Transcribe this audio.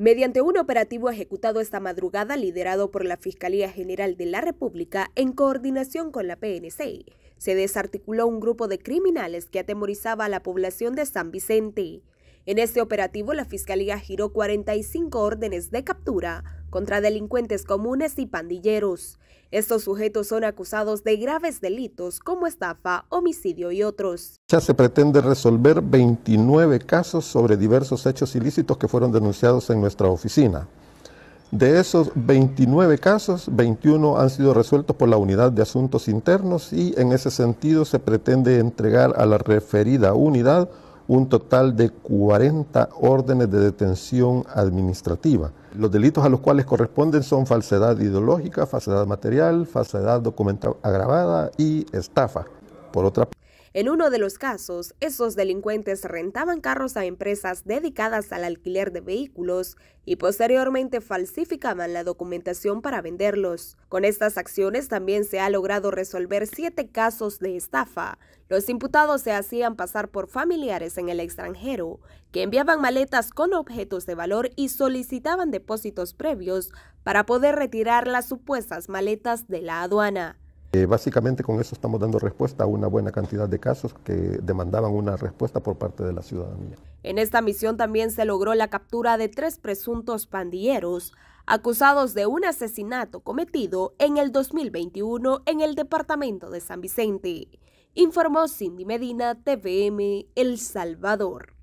Mediante un operativo ejecutado esta madrugada liderado por la Fiscalía General de la República en coordinación con la PNC, se desarticuló un grupo de criminales que atemorizaba a la población de San Vicente. En este operativo, la Fiscalía giró 45 órdenes de captura contra delincuentes comunes y pandilleros. Estos sujetos son acusados de graves delitos como estafa, homicidio y otros. Ya se pretende resolver 29 casos sobre diversos hechos ilícitos que fueron denunciados en nuestra oficina. De esos 29 casos, 21 han sido resueltos por la Unidad de Asuntos Internos y en ese sentido se pretende entregar a la referida unidad un total de 40 órdenes de detención administrativa. Los delitos a los cuales corresponden son falsedad ideológica, falsedad material, falsedad documental agravada y estafa. Por otra parte, en uno de los casos, esos delincuentes rentaban carros a empresas dedicadas al alquiler de vehículos y posteriormente falsificaban la documentación para venderlos. Con estas acciones también se ha logrado resolver siete casos de estafa. Los imputados se hacían pasar por familiares en el extranjero, que enviaban maletas con objetos de valor y solicitaban depósitos previos para poder retirar las supuestas maletas de la aduana. Eh, básicamente con eso estamos dando respuesta a una buena cantidad de casos que demandaban una respuesta por parte de la ciudadanía. En esta misión también se logró la captura de tres presuntos pandilleros acusados de un asesinato cometido en el 2021 en el departamento de San Vicente, informó Cindy Medina, TVM, El Salvador.